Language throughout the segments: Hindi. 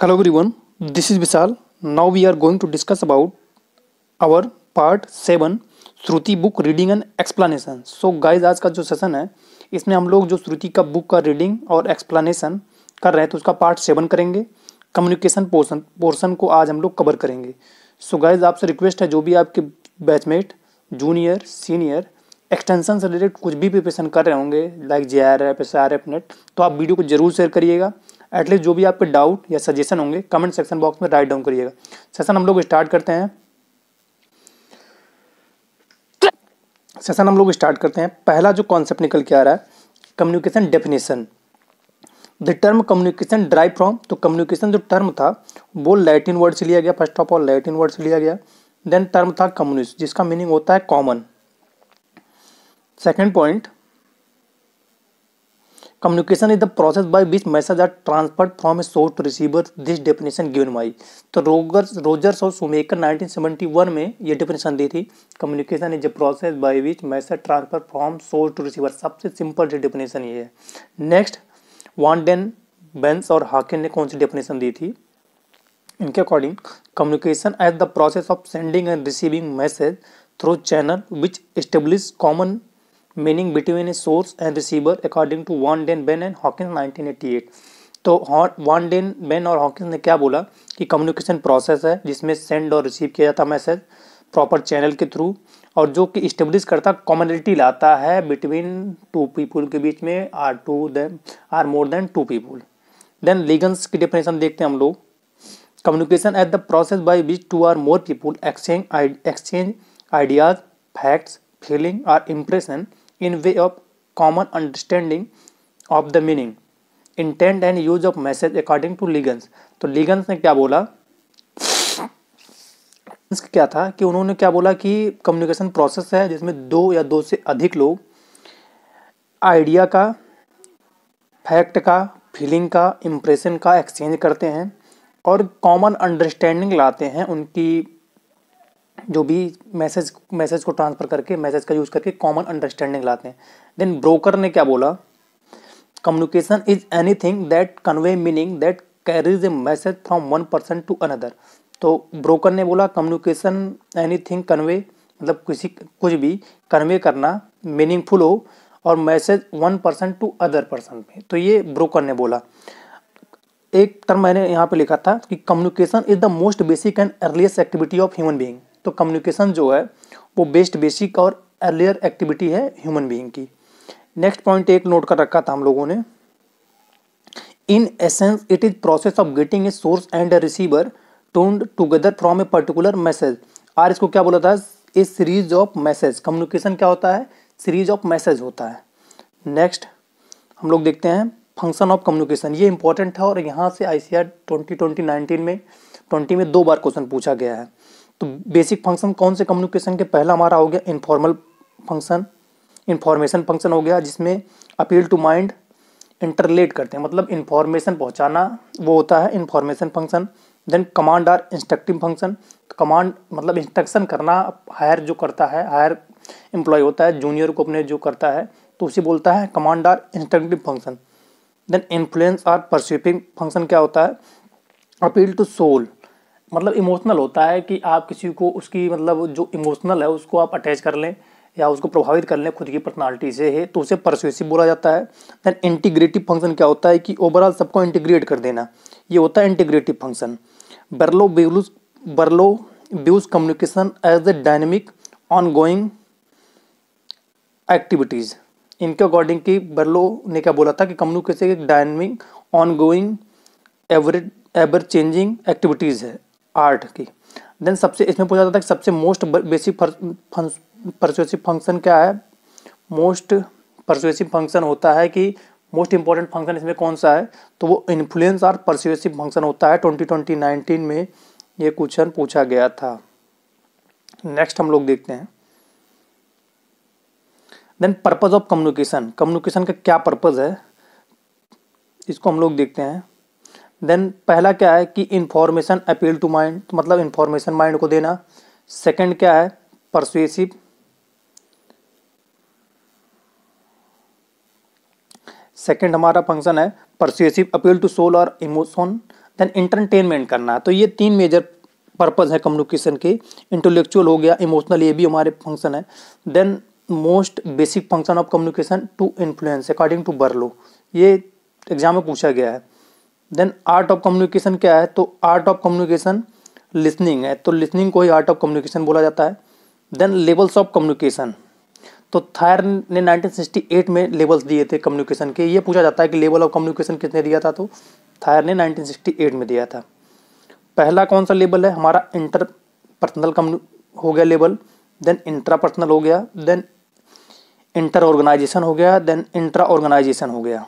hello everyone this is Vishal now we are going to discuss about our part seven Shruti book reading and explanation so guys आज का जो सेशन है इसमें हम लोग जो श्रुति का बुक का रीडिंग और एक्सप्लानशन कर रहे हैं तो उसका पार्ट सेवन करेंगे कम्युनिकेशन पोर्सन पोर्सन को आज हम लोग कवर करेंगे सो गाइज आपसे रिक्वेस्ट है जो भी आपके बैचमेट जूनियर सीनियर एक्सटेंशन से रिलेटेड कुछ भी प्रिपेशन कर रहे होंगे like J R F S R F NET तो आप वीडियो को जरूर शेयर करिएगा एटलीस्ट जो भी आपके डाउट या सजेशन होंगे कमेंट सेक्शन बॉक्स में राइट डाउन करिएगा सेशन हम लोग स्टार्ट करते हैं सेशन हम लोग स्टार्ट करते हैं पहला जो कॉन्सेप्ट निकल के आ रहा है communication definition the term communication derive from तो कम्युनिकेशन जो टर्म था वो लैटिन वर्ड से लिया गया first of all Latin word से लिया गया देन टर्म था कम्युनिस्ट जिसका मीनिंग होता है common second point communication is the process by which message are transfer from a source to receiver this definition given by तो रोगर्स रोजर्स और सुमेकर 1971 में ये डेफिनेशन दी थी communication is a process by which message transfer from source to receiver सबसे सिंपल जो डेफिनेशन ये है नेक्स्ट वॉन्डेन बेंस और हाकिन ने कौन सी डेफिनेशन दी थी इनके according communication as the process of sending and receiving message through channel which establish common meaning between a source and receiver according to van den ban and Hawkins 1988 तो वन डेन बेन और हॉकिंस ने क्या बोला कि कम्युनिकेशन प्रोसेस है जिसमें सेंड और रिसीव किया जाता मैसेज प्रॉपर चैनल के थ्रू और जो कि इस्टेब्लिश करता कॉमनलिटी लाता है बिटवीन टू पीपुल के बीच में or two then or more than two people then Leagans की डेफिनेशन देखते हैं हम लोग communication at the process by which two or more people exchange exchange ideas facts feeling or impression in way of common understanding of the meaning intent and use of message according to Leagans तो लीगन्स ने क्या बोला क्या था कि उन्होंने क्या बोला कि कम्युनिकेशन प्रोसेस है जिसमें दो या दो से अधिक लोग आइडिया का फैक्ट का फीलिंग का इम्प्रेशन का एक्सचेंज करते हैं और कॉमन अंडरस्टैंडिंग लाते हैं उनकी जो भी मैसेज मैसेज को ट्रांसफ़र करके मैसेज का यूज़ करके कॉमन अंडरस्टैंडिंग लाते हैं देन ब्रोकर ने क्या बोला communication is anything that convey meaning that carries a message from one person to another तो ब्रोकर ने बोला कम्युनिकेशन एनी थिंग कन्वे मतलब किसी कुछ भी कन्वे करना मीनिंगफुल हो और message one person to other person पे तो ये ब्रोकर ने बोला एक टर्म मैंने यहाँ पे लिखा था कि communication is the most basic and earliest activity of human being तो कम्युनिकेशन जो है वो बेस्ट बेसिक और अर्लियर एक्टिविटी है ह्यूमन बीइंग की नेक्स्ट पॉइंट एक नोट कर रखा था हम लोगों ने in essence it is process of getting a source and a receiver toned together from a particular message or इसको क्या बोला था a series of message communication क्या होता है सीरीज ऑफ मैसेज होता है नेक्स्ट हम लोग देखते हैं फंक्शन ऑफ कम्युनिकेशन ये इंपॉर्टेंट था और यहाँ से I C R twenty twenty nineteen में ट्वेंटी में दो बार क्वेश्चन पूछा गया है तो बेसिक फंक्शन कौन से कम्युनिकेशन के पहला हमारा हो गया इनफॉर्मल फंक्शन इन्फॉर्मेशन फंक्शन हो गया जिसमें अपील टू माइंड इंटरलेट करते हैं मतलब इन्फॉर्मेशन पहुंचाना वो होता है information function then command or instructive function command मतलब इंस्ट्रक्शन करना हायर जो करता है हायर एम्प्लॉय होता है जूनियर को अपने जो करता है तो उसे बोलता है command or instructive function then influence or persuading function क्या होता है अपील टू सोल मतलब इमोशनल होता है कि आप किसी को उसकी मतलब जो इमोशनल है उसको आप अटैच कर लें या उसको प्रभावित कर लें खुद की पर्सनालिटी से है तो उसे परसुएसिव बोला जाता है दैन इंटीग्रेटिव फंक्शन क्या होता है कि ओवरऑल सबको इंटीग्रेट कर देना ये होता है integrative function Berlo views Berlo views communication as a dynamic on going activities इनके अकॉर्डिंग की बर्लो ने क्या बोला था कि कम्युनिकेशन एक dynamic on going ever ever changing activities है आर्ट की देन सबसे इसमें पूछा जाता है कि सबसे मोस्ट बेसिक परसुएसिव फंक्शन क्या है मोस्ट परसुएसिव फंक्शन होता है कि मोस्ट इंपॉर्टेंट फंक्शन इसमें कौन सा है तो वो इन्फ्लुएंस और परसुएसिव फंक्शन होता है ट्वेंटी ट्वेंटी नाइनटीन में ये क्वेश्चन पूछा गया था नेक्स्ट हम लोग देखते हैं then purpose of communication communication का क्या पर्पज है इसको हम लोग देखते हैं देन पहला क्या है कि इन्फॉर्मेशन अपील टू माइंड मतलब इन्फॉर्मेशन माइंड को देना सेकंड क्या है परसुएसिव सेकंड हमारा फंक्शन है परसुएसिव अपील टू सोल और इमोशन देन इंटरटेनमेंट करना तो ये तीन मेजर पर्पज़ है कम्युनिकेशन के इंटेलेक्चुअल हो गया इमोशनल ये भी हमारे फंक्शन है then most basic function of communication to influence according to Berlo ये एग्जाम में पूछा गया है देन आर्ट ऑफ कम्युनिकेशन क्या है तो आर्ट ऑफ कम्युनिकेशन लिसनिंग है तो लिसनिंग को ही आर्ट ऑफ कम्युनिकेशन बोला जाता है देन लेवल्स ऑफ कम्युनिकेशन तो थायर ने 1968 में लेवल्स दिए थे कम्युनिकेशन के ये पूछा जाता है कि लेवल ऑफ कम्युनिकेशन किसने दिया था तो थायर ने 1968 में दिया था पहला कौन सा लेवल है हमारा इंटर पर्सनल हो गया लेवल देन इंट्रा पर्सनल हो गया देन इंटर ऑर्गेनाइजेशन हो गया देन इंट्रा ऑर्गेनाइजेशन हो गया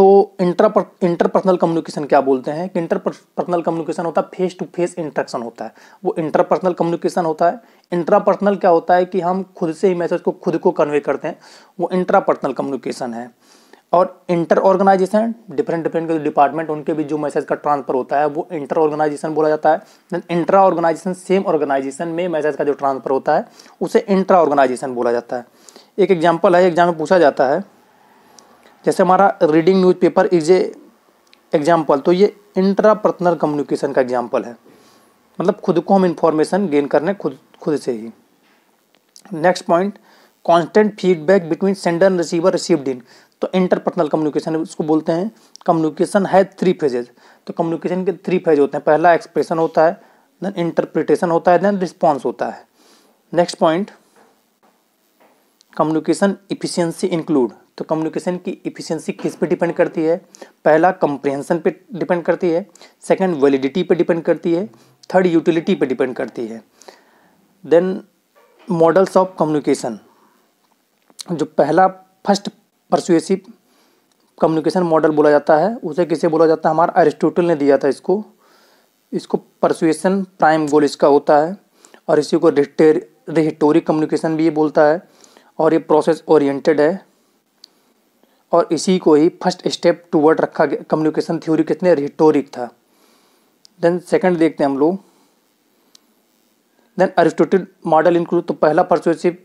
तो इंटर इंटरपर्सनल कम्युनिकेशन क्या बोलते हैं कि इंटरपर्सनल कम्युनिकेशन होता है फेस टू फेस इंटरेक्शन होता है वो इंटरपर्सनल कम्युनिकेशन होता है इंट्रापर्सनल क्या होता है कि हम खुद से ही मैसेज को खुद को कन्वे करते हैं वो इंट्रापर्सनल कम्युनिकेशन है और इंटर ऑर्गेनाइजेशन डिफरेंट डिफरेंट के डिपार्टमेंट उनके भी जो मैसेज का ट्रांसफर होता है वो इंटर ऑर्गेनाइजेशन बोला जाता है then intra organisation same organisation में मैसेज का जो ट्रांसफर होता है उसे इंट्रा ऑर्गेनाइजेशन बोला जाता है एक एग्जाम्पल है एग्जाम में पूछा जाता है जैसे हमारा reading newspaper is a example तो ये इंट्रा पर्सनल कम्युनिकेशन का एग्जाम्पल है मतलब खुद को हम इंफॉर्मेशन गेन करने खुद खुद से ही next point constant feedback between sender and receiver received in तो इंटरपर्सनल कम्युनिकेशन उसको बोलते हैं कम्युनिकेशन है थ्री फेजेज तो कम्युनिकेशन के थ्री फेज होते हैं पहला एक्सप्रेशन होता है देन इंटरप्रिटेशन होता है देन रिस्पॉन्स होता है next point communication efficiency include तो कम्युनिकेशन की इफिशियंसी किस पे डिपेंड करती है पहला कंप्रिहेंसन पे डिपेंड करती है सेकंड वैलिडिटी पे डिपेंड करती है थर्ड यूटिलिटी पे डिपेंड करती है देन मॉडल्स ऑफ कम्युनिकेशन जो पहला फर्स्ट परसुएसिव कम्युनिकेशन मॉडल बोला जाता है उसे किसे बोला जाता है हमारा एरिस्टोटल ने दिया था इसको इसको परसुएसन प्राइम गोल इसका होता है और इसी को रिहिटोरिक कम्युनिकेशन भी ये बोलता है और ये प्रोसेस ओरिएंटेड है और इसी को ही फर्स्ट स्टेप टूवर्ड रखा गया कम्युनिकेशन थ्योरी कितने रिटोरिक था देन सेकंड देखते हैं हम लोग देन अरिस्टोटल मॉडल इंक्लूड तो पहला परसुएसिव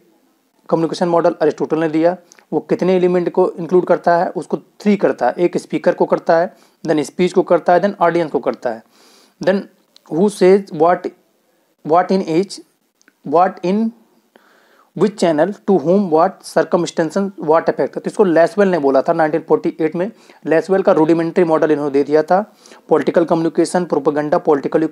कम्युनिकेशन मॉडल अरिस्टोटल ने दिया वो कितने एलिमेंट को इंक्लूड करता है उसको थ्री करता है एक स्पीकर को करता है देन स्पीच को करता है देन ऑडियंस को करता है then who says what what in H what in which channel to whom what extension what effect तो इसको लेसवेल ने बोला था 1948 में लेसवेल का रूडिमेंट्री मॉडल इन्होंने दे दिया था political communication propaganda political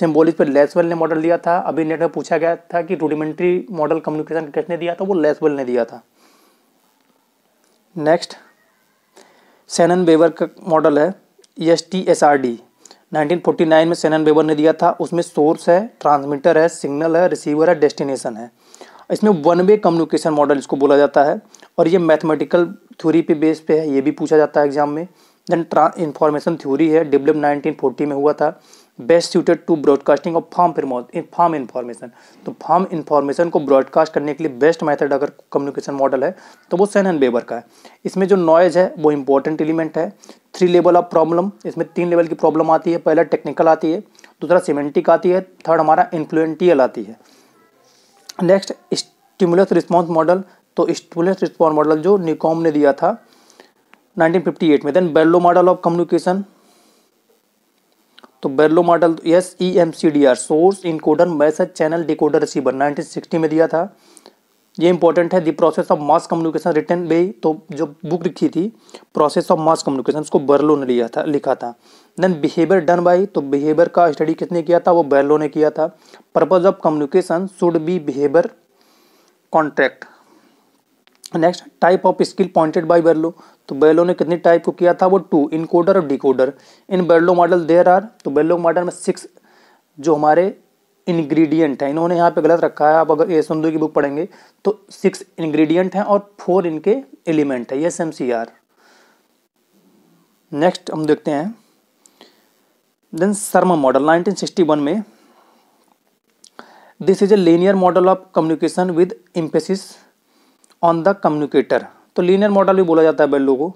symbolic पर लेसवेल ने मॉडल दिया था अभी नेट में पूछा गया था कि रूडिमेंट्री मॉडल कम्युनिकेशन किसने दिया था वो लेसवेल ने दिया था नेक्स्ट सैनन बेवर का मॉडल है S T S R D nineteen forty nine में सैनन बेवर ने दिया था उसमें सोर्स है ट्रांसमीटर है सिग्नल है रिसीवर है डेस्टिनेशन है इसमें वन वे कम्युनिकेशन मॉडल इसको बोला जाता है और ये मैथमेटिकल थ्योरी पे बेस पे है ये भी पूछा जाता है एग्जाम में देन ट्रा इंफॉर्मेशन थ्योरी है डेवलप 1940 में हुआ था best suited to broadcasting of form form information तो फार्म इन्फॉर्मेशन को ब्रॉडकास्ट करने के लिए बेस्ट मैथड अगर कम्युनिकेशन मॉडल है तो वो सैन एंड बेबर का है इसमें जो नॉइज है वो इंपॉर्टेंट एलिमेंट है थ्री लेवल ऑफ प्रॉब्लम इसमें तीन लेवल की प्रॉब्लम आती है पहला टेक्निकल आती है दूसरा सीमेंटिक आती है थर्ड हमारा इन्फ्लुएंटियल आती है नेक्स्ट स्टिमुलस रिस्पॉन्स मॉडल तो स्टिमुलस रिस्पॉन्स मॉडल जो निकॉम ने दिया था 1958 में then Berlo model of communication तो Berlo model S E M C D R source encoder message channel decoder receiver 1960 में दिया था ये इंपॉर्टेंट है the process of mass communication written भी तो जो बुक लिखी थी प्रोसेस ऑफ मास कम्युनिकेशन उसको बर्लो ने लिया था लिखा था देन बिहेवियर डन बाई तो बिहेवियर का स्टडी किसने किया था वो बर्लो ने किया था purpose of communication should be behaviour contract next type of skill pointed by Berlo तो बेलो ने कितनी टाइप को किया था वो टू इनकोडर और decoder in Berlo model there are तो बेलो मॉडल में सिक्स जो हमारे इंग्रेडिएंट है इन्होंने यहाँ पे गलत रखा है आप अगर ए संधु की बुक पढ़ेंगे तो सिक्स इंग्रेडिएंट हैं और फोर इनके एलिमेंट है S M C R next हम देखते हैं देन शर्मा मॉडल 1961 में this is a linear model of communication with emphasis on the communicator तो लीनियर मॉडल भी बोला जाता है बेल्लो को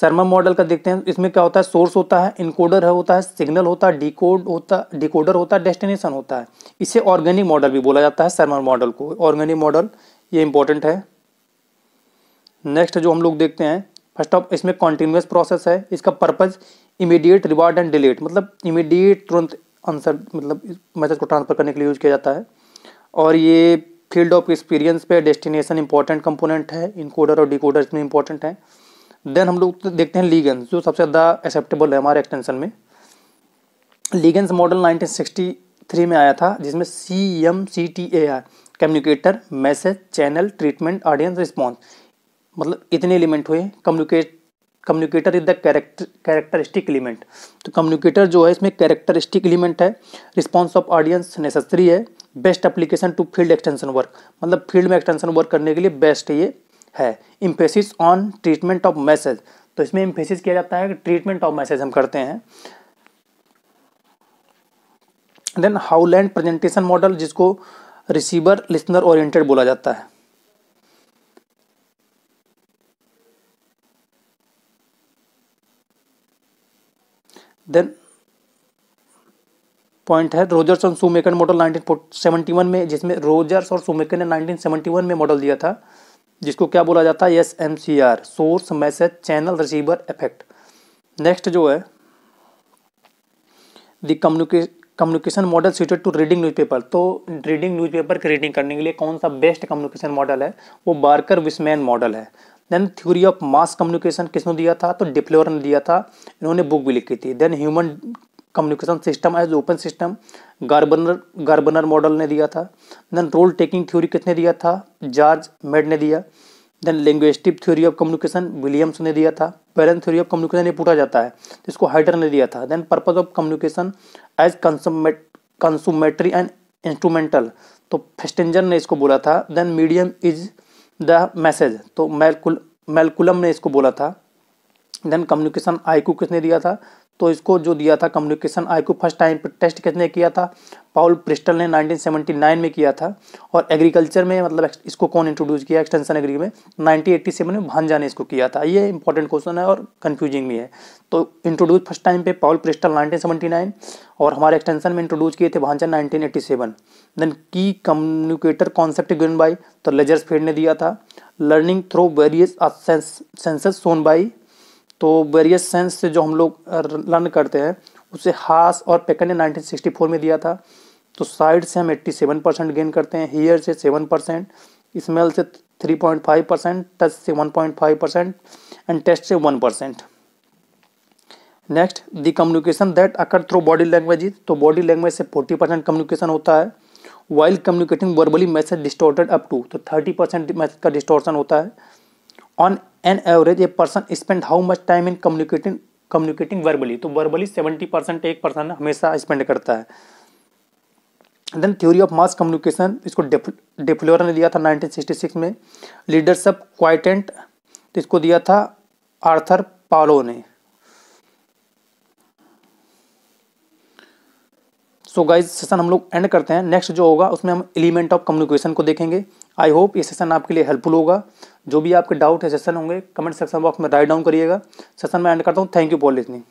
सर्मा मॉडल का देखते हैं इसमें क्या होता है सोर्स होता है इनकोडर होता है सिग्नल होता है डिकोड होता डिकोडर होता है डेस्टिनेशन होता है इसे ऑर्गेनिक मॉडल भी बोला जाता है शर्मा मॉडल को ऑर्गेनिक मॉडल ये इंपॉर्टेंट है नेक्स्ट जो हम लोग देखते हैं फर्स्ट ऑफ इसमें कॉन्टिन्यूस प्रोसेस है इसका purpose immediate reward and delayed मतलब इमीडिएट तुरंत आंसर मतलब मैसेज को ट्रांसफ़र करने के लिए यूज किया जाता है और ये फील्ड ऑफ एक्सपीरियंस पे डेस्टिनेशन इंपॉर्टेंट कंपोनेंट है इनकोडर और डिकोडर इसमें इंपॉर्टेंट है देन हम लोग तो देखते हैं लीगेंस जो सबसे ज़्यादा एक्सेप्टेबल है हमारे एक्सटेंशन में लीगन्स मॉडल 1963 में आया था जिसमें C M C T A R communicator message channel treatment audience response मतलब इतने एलिमेंट हुए communicate communicator is the character characteristic element तो कम्युनिकेटर जो है इसमें कैरेक्टरिस्टिक एलिमेंट है रिस्पॉन्स ऑफ ऑडियंस नेसेसरी है best application to field extension work मतलब फील्ड में एक्सटेंशन वर्क करने के लिए बेस्ट है ये है emphasis on treatment of message तो इसमें इम्फेसिस किया जाता है कि ट्रीटमेंट ऑफ मैसेज हम करते हैं देन हाउलैंड प्रेजेंटेशन मॉडल जिसको रिसीवर लिसनर ओरिएंटेड बोला जाता है देन पॉइंट है रोजर्स और सुमेकन मॉडल 1971 में जिसमें रोजर्स और सुमेकन ने 1971 में मॉडल दिया था जिसको क्या बोला जाता है S M C R source message channel receiver effect next जो है द कम्युनिके communication model suited to reading newspaper तो रीडिंग न्यूज़पेपर की रीडिंग करने के लिए कौन सा बेस्ट कम्युनिकेशन मॉडल है वो बार्कर विस्मैन मॉडल है then theory of mass communication किसने दिया था तो डिप्लोर ने दिया था इन्होंने बुक भी लिखी थी then human communication system as open system Gerbner Gerbner model ने दिया था देन रोल टेकिंग थ्योरी किसने दिया था जॉर्ज मेड ने दिया then linguistic theory of communication Williams ने दिया था पेरेंट थ्योरी ऑफ कम्युनिकेशन ये पूछा जाता है इसको हाइडर ने दिया था then purpose of communication as consummate consummatory and instrumental तो फेस्टेंजर ने इसको बोला था then medium is the message तो मैलकुल मेलकुलम ने इसको बोला था देन कम्युनिकेशन आईक्यू किसने दिया था तो इसको जो दिया था कम्युनिकेशन आईक्यू फर्स्ट टाइम पर टेस्ट किसने किया था पाउल प्रिस्टल ने 1979 में किया था और एग्रीकल्चर में मतलब इसको कौन इंट्रोड्यूस किया एक्सटेंशन एग्री में 1987 में भांजा ने इसको किया था ये इंपॉर्टेंट क्वेश्चन है और कंफ्यूजिंग भी है तो इंट्रोड्यूस फर्स्ट टाइम पे पाउल प्रिस्टल 1979 और हमारे एक्सटेंशन में इंट्रोड्यूस किए थे भांजा नाइनटीन देन की कम्युनिकेटर कॉन्सेप्ट गिवन बाई तो लेजर्स फेड ने दिया था learning through various senses shown by तो वेरियस सेंस से जो हम लोग लर्न करते हैं उसे हास और पेकन ने 1964 में दिया था तो साइड से हम 87 परसेंट गेन करते हैं हीयर से 7 परसेंट स्मेल से 3.5 परसेंट टच से 1.5 परसेंट एंड टेस्ट से 1 percent next the communication that occur through body language तो बॉडी लैंग्वेज से 40 परसेंट कम्युनिकेशन होता है while communicating verbally message distorted up to तो 30 परसेंट मैसेज का डिस्टोर्सन होता है on an average a person spend how much time in communicating communicating verbally तो वर्बली सेवेंटी परसेंट एक पर्सन हमेशा स्पेंड करता है then theory of mass communication इसको डेफलोर ने दिया था 1966 में लीडरशिप क्वाइटेंट तो इसको दिया था आर्थर पालो ने सो गाइज सेशन हम लोग एंड करते हैं नेक्स्ट जो होगा उसमें हम एलिमेंट ऑफ कम्युनिकेशन को देखेंगे आई होप ये सेशन आपके लिए हेल्पफुल होगा जो भी आपके डाउट है सेशन होंगे कमेंट सेक्शन बॉक्स में राइट डाउन करिएगा सेशन में एंड करता हूँ थैंक यू फॉर लिसनिंग